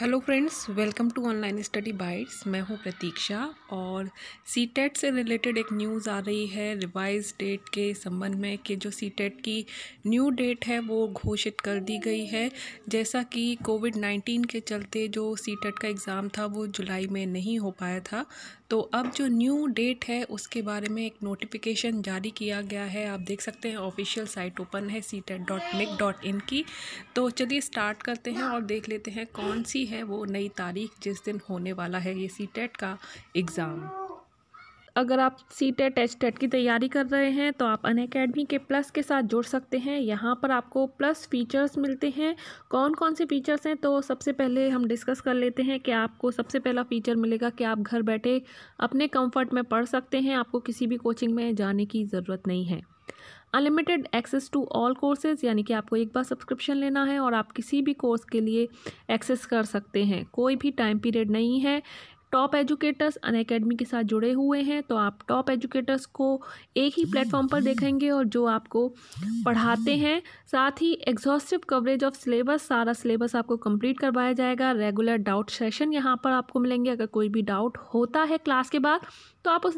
hello friends welcome to online study bytes मैं हूं प्रतीक्षा और सी टेट e से रिलेटेड एक न्यूज़ आ रही है रिवाइज डेट के संबंध में कि जो सी टेट e की न्यू डेट है वो घोषित कर दी गई है जैसा कि कोविड नाइन्टीन के चलते जो सी टेट e का एग्ज़ाम था वो जुलाई में नहीं हो पाया था तो अब जो न्यू डेट है उसके बारे में एक नोटिफिकेशन जारी किया गया है आप देख सकते हैं ऑफिशियल साइट ओपन है C TET dot NIC dot in की तो चलिए स्टार्ट करते हैं और देख लेते हैं कौन सी की है वो नई तारीख जिस दिन होने वाला है ये सी टेट e का एग्ज़ाम अगर आप सी टेट एच टेट की तैयारी कर रहे हैं तो आप अन अकेडमी के प्लस के साथ जुड़ सकते हैं यहाँ पर आपको प्लस फीचर्स मिलते हैं कौन कौन से फीचर्स हैं तो सबसे पहले हम डिस्कस कर लेते हैं कि आपको सबसे पहला फ़ीचर मिलेगा कि आप घर बैठे अपने कंफर्ट में पढ़ सकते हैं आपको किसी भी कोचिंग में जाने की ज़रूरत नहीं है unlimited access to all courses यानी कि आपको एक बार सब्सक्रिप्शन लेना है और आप किसी भी कोर्स के लिए एक्सेस कर सकते हैं कोई भी टाइम पीरियड नहीं है टॉप एजुकेटर्स अन अकेडमी के साथ जुड़े हुए हैं तो आप टॉप एजुकेटर्स को एक ही प्लेटफॉर्म पर देखेंगे और जो आपको पढ़ाते हैं साथ ही एग्जॉस्टिव कवरेज ऑफ सिलेबस सारा सिलेबस आपको कंप्लीट करवाया जाएगा रेगुलर डाउट सेशन यहाँ पर आपको मिलेंगे अगर कोई भी डाउट होता है क्लास के बाद तो आप उस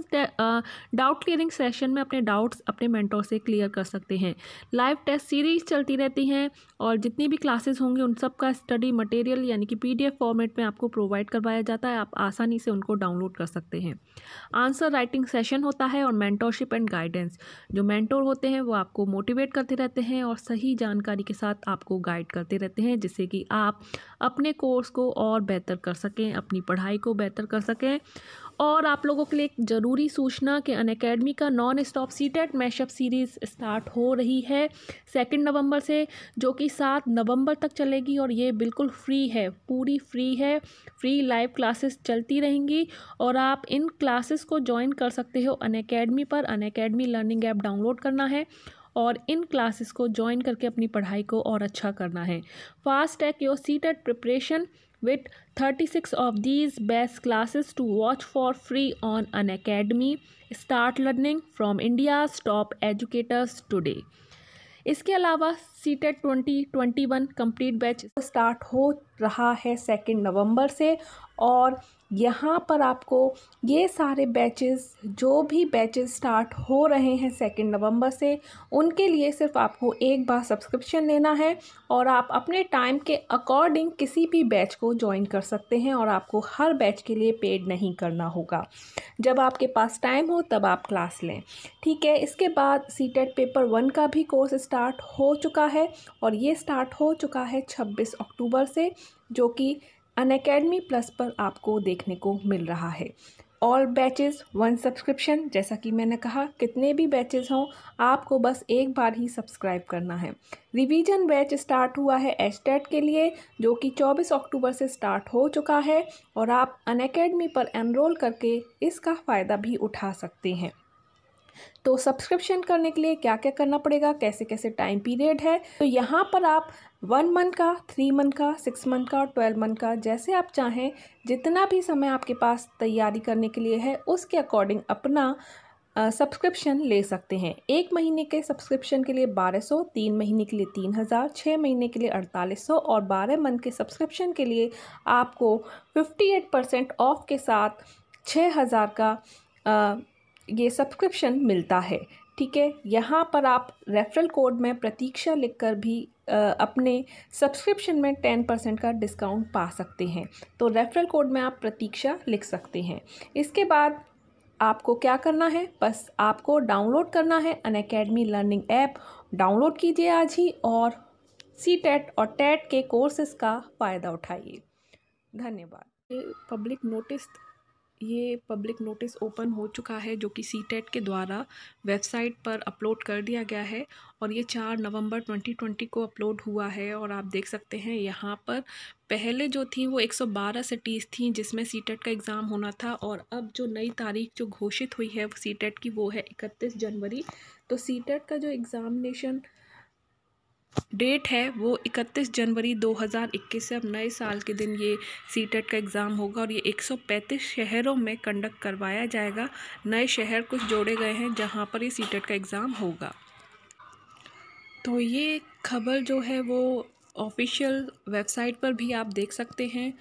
डाउट क्लियरिंग सेशन में अपने डाउट्स अपने मेंटोर से क्लियर कर सकते हैं लाइव टेस्ट सीरीज चलती रहती हैं और जितनी भी क्लासेस होंगी उन सब का स्टडी मटेरियल यानी कि पीडीएफ फॉर्मेट में आपको प्रोवाइड करवाया जाता है आप आसानी से उनको डाउनलोड कर सकते हैं आंसर राइटिंग सेशन होता है और मैंटोरशिप एंड गाइडेंस जो मैंटोर होते हैं वो आपको मोटिवेट करते रहते हैं और सही जानकारी के साथ आपको गाइड करते रहते हैं जिससे कि आप अपने कोर्स को और बेहतर कर सकें अपनी पढ़ाई को बेहतर कर सकें और आप लोगों के लिए एक ज़रूरी सूचना कि अन अकेडमी का non stop C TET mashup series start हो रही है सेकेंड नवंबर से जो कि सात नवंबर तक चलेगी और ये बिल्कुल फ्री है पूरी फ्री है फ्री लाइव क्लासेस चलती रहेंगी और आप इन क्लासेस को ज्वाइन कर सकते हो अन अकेडमी पर Unacademy learning app download करना है और इन क्लासेस को ज्वाइन करके अपनी पढ़ाई को और अच्छा करना है fast track your CTET preparation thirty six of these best classes to watch for free on Unacademy start learning from India top educators today इसके अलावा C TET twenty twenty one complete batch start हो रहा है second नवम्बर से और यहाँ पर आपको ये सारे बैचेस जो भी बैचेस स्टार्ट हो रहे हैं सेकेंड नवंबर से उनके लिए सिर्फ आपको एक बार सब्सक्रिप्शन लेना है और आप अपने टाइम के अकॉर्डिंग किसी भी बैच को ज्वाइन कर सकते हैं और आपको हर बैच के लिए पेड नहीं करना होगा जब आपके पास टाइम हो तब आप क्लास लें ठीक है इसके बाद सी पेपर वन का भी कोर्स स्टार्ट हो चुका है और ये स्टार्ट हो चुका है छब्बीस अक्टूबर से जो कि अनएकेडमी प्लस पर आपको देखने को मिल रहा है ऑल बैचेस वन सब्सक्रिप्शन जैसा कि मैंने कहा कितने भी बैचेस हों आपको बस एक बार ही सब्सक्राइब करना है रिवीजन बैच स्टार्ट हुआ है एच के लिए जो कि 24 अक्टूबर से स्टार्ट हो चुका है और आप अनएकेडमी पर एनरोल करके इसका फ़ायदा भी उठा सकते हैं तो सब्सक्रिप्शन करने के लिए क्या क्या करना पड़ेगा कैसे कैसे टाइम पीरियड है तो यहाँ पर आप वन मंथ का थ्री मंथ का सिक्स मंथ का और ट्वेल्व मंथ का जैसे आप चाहें जितना भी समय आपके पास तैयारी करने के लिए है उसके अकॉर्डिंग अपना सब्सक्रिप्शन ले सकते हैं एक महीने के सब्सक्रिप्शन के लिए 1200, तीन महीने के लिए 3000, छः महीने के लिए 4800 और 12 मंथ के सब्सक्रिप्शन के लिए आपको 58 परसेंट ऑफ के साथ 6000 का आ, ये सब्सक्रिप्शन मिलता है ठीक है यहाँ पर आप रेफरल कोड में प्रतीक्षा लिखकर भी आ, अपने सब्सक्रिप्शन में टेन परसेंट का डिस्काउंट पा सकते हैं तो रेफरल कोड में आप प्रतीक्षा लिख सकते हैं इसके बाद आपको क्या करना है बस आपको डाउनलोड करना है Unacademy learning app download कीजिए आज ही और सी टेट और टेट के कोर्सेस का फ़ायदा उठाइए धन्यवाद पब्लिक नोटिस ये पब्लिक नोटिस ओपन हो चुका है जो कि सी टेट e के द्वारा वेबसाइट पर अपलोड कर दिया गया है और ये चार नवंबर 2020 को अपलोड हुआ है और आप देख सकते हैं यहाँ पर पहले जो थी वो 112 सिटीज़ थी जिसमें सी टेट e का एग्ज़ाम होना था और अब जो नई तारीख जो घोषित हुई है सी टेट e की वो है इकतीस जनवरी तो सी टेट का जो एग्ज़ामिनेशन डेट है वो 31 जनवरी 2021 से अब नए साल के दिन ये सी टेट e का एग्ज़ाम होगा और ये 135 शहरों में कंडक्ट करवाया जाएगा नए शहर कुछ जोड़े गए हैं जहाँ पर ये सी टेट e का एग्ज़ाम होगा तो ये खबर जो है वो ऑफिशियल वेबसाइट पर भी आप देख सकते हैं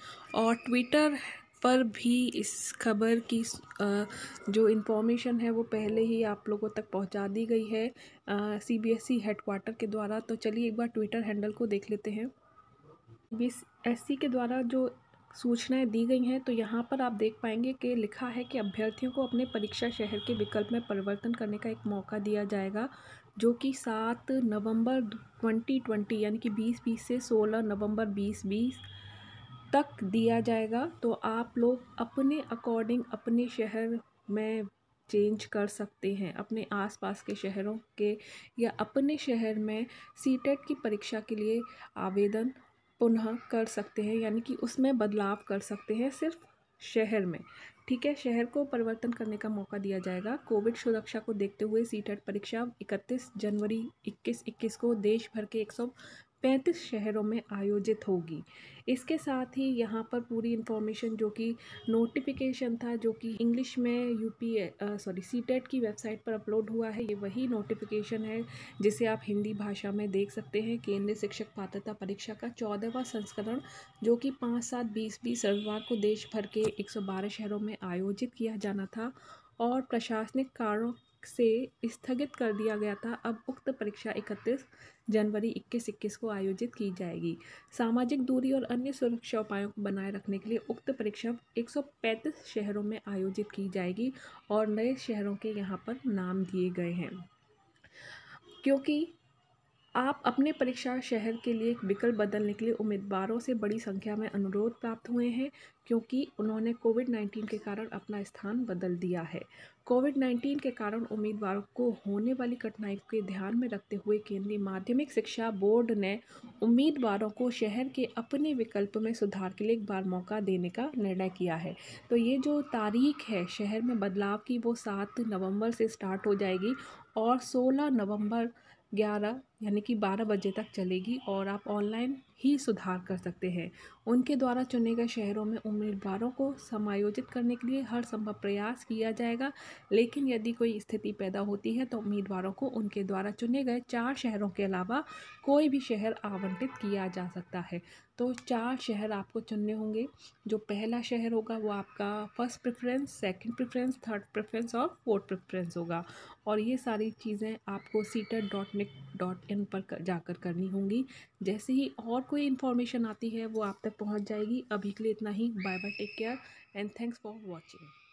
और ट्विटर पर भी इस खबर की जो इन्फॉर्मेशन है वो पहले ही आप लोगों तक पहुंचा दी गई है C B S E quarter के द्वारा तो चलिए एक बार ट्विटर हैंडल को देख लेते हैं बी एस सी के द्वारा जो सूचनाएं दी गई हैं तो यहाँ पर आप देख पाएंगे कि लिखा है कि अभ्यर्थियों को अपने परीक्षा शहर के विकल्प में परिवर्तन करने का एक मौका दिया जाएगा जो कि सात नवंबर 2020 यानी कि बीस बीस से सोलह नवंबर बीस बीस तक दिया जाएगा तो आप लोग अपने अकॉर्डिंग अपने शहर में चेंज कर सकते हैं अपने आसपास के शहरों के या अपने शहर में सी e की परीक्षा के लिए आवेदन पुनः कर सकते हैं यानी कि उसमें बदलाव कर सकते हैं सिर्फ शहर में ठीक है शहर को परिवर्तन करने का मौका दिया जाएगा कोविड सुरक्षा को देखते हुए सी e परीक्षा 31 जनवरी 21 21 को देश भर के एक पैंतीस शहरों में आयोजित होगी इसके साथ ही यहाँ पर पूरी इन्फॉर्मेशन जो कि नोटिफिकेशन था जो कि इंग्लिश में यूपी सॉरी सी की वेबसाइट पर अपलोड हुआ है ये वही नोटिफिकेशन है जिसे आप हिंदी भाषा में देख सकते हैं केंद्रीय शिक्षक पात्रता परीक्षा का चौदहवा संस्करण जो कि पाँच सात बीस बीस रविवार को देश भर के एक शहरों में आयोजित किया जाना था और प्रशासनिक कारणों से स्थगित कर दिया गया था अब उक्त परीक्षा 31 जनवरी इक्कीस इक्कीस को आयोजित की जाएगी सामाजिक दूरी और अन्य सुरक्षा उपायों को बनाए रखने के लिए उक्त परीक्षा 135 शहरों में आयोजित की जाएगी और नए शहरों के यहाँ पर नाम दिए गए हैं क्योंकि आप अपने परीक्षा शहर के लिए एक विकल्प बदलने के लिए उम्मीदवारों से बड़ी संख्या में अनुरोध प्राप्त हुए हैं क्योंकि उन्होंने कोविड नाइन्टीन के कारण अपना स्थान बदल दिया है कोविड नाइन्टीन के कारण उम्मीदवारों को होने वाली कठिनाई के ध्यान में रखते हुए केंद्रीय माध्यमिक शिक्षा बोर्ड ने उम्मीदवारों को शहर के अपने विकल्प में सुधार के लिए एक बार मौका देने का निर्णय किया है तो ये जो तारीख है शहर में बदलाव की वो सात नवम्बर से स्टार्ट हो जाएगी और सोलह नवंबर ग्यारह यानी कि बारह बजे तक चलेगी और आप ऑनलाइन ही सुधार कर सकते हैं उनके द्वारा चुने गए शहरों में उम्मीदवारों को समायोजित करने के लिए हर संभव प्रयास किया जाएगा लेकिन यदि कोई स्थिति पैदा होती है तो उम्मीदवारों को उनके द्वारा चुने गए चार शहरों के अलावा कोई भी शहर आवंटित किया जा सकता है तो चार शहर आपको चुनने होंगे जो पहला शहर होगा वो आपका first preference second preference third preference और फोर्थ प्रेफरेंस होगा और ये सारी चीज़ें आपको CTET dot NIC dot in पर जाकर करनी होंगी जैसे ही और कोई इन्फॉर्मेशन आती है वो आप तक पहुँच जाएगी अभी के लिए इतना ही bye bye take care and thanks for watching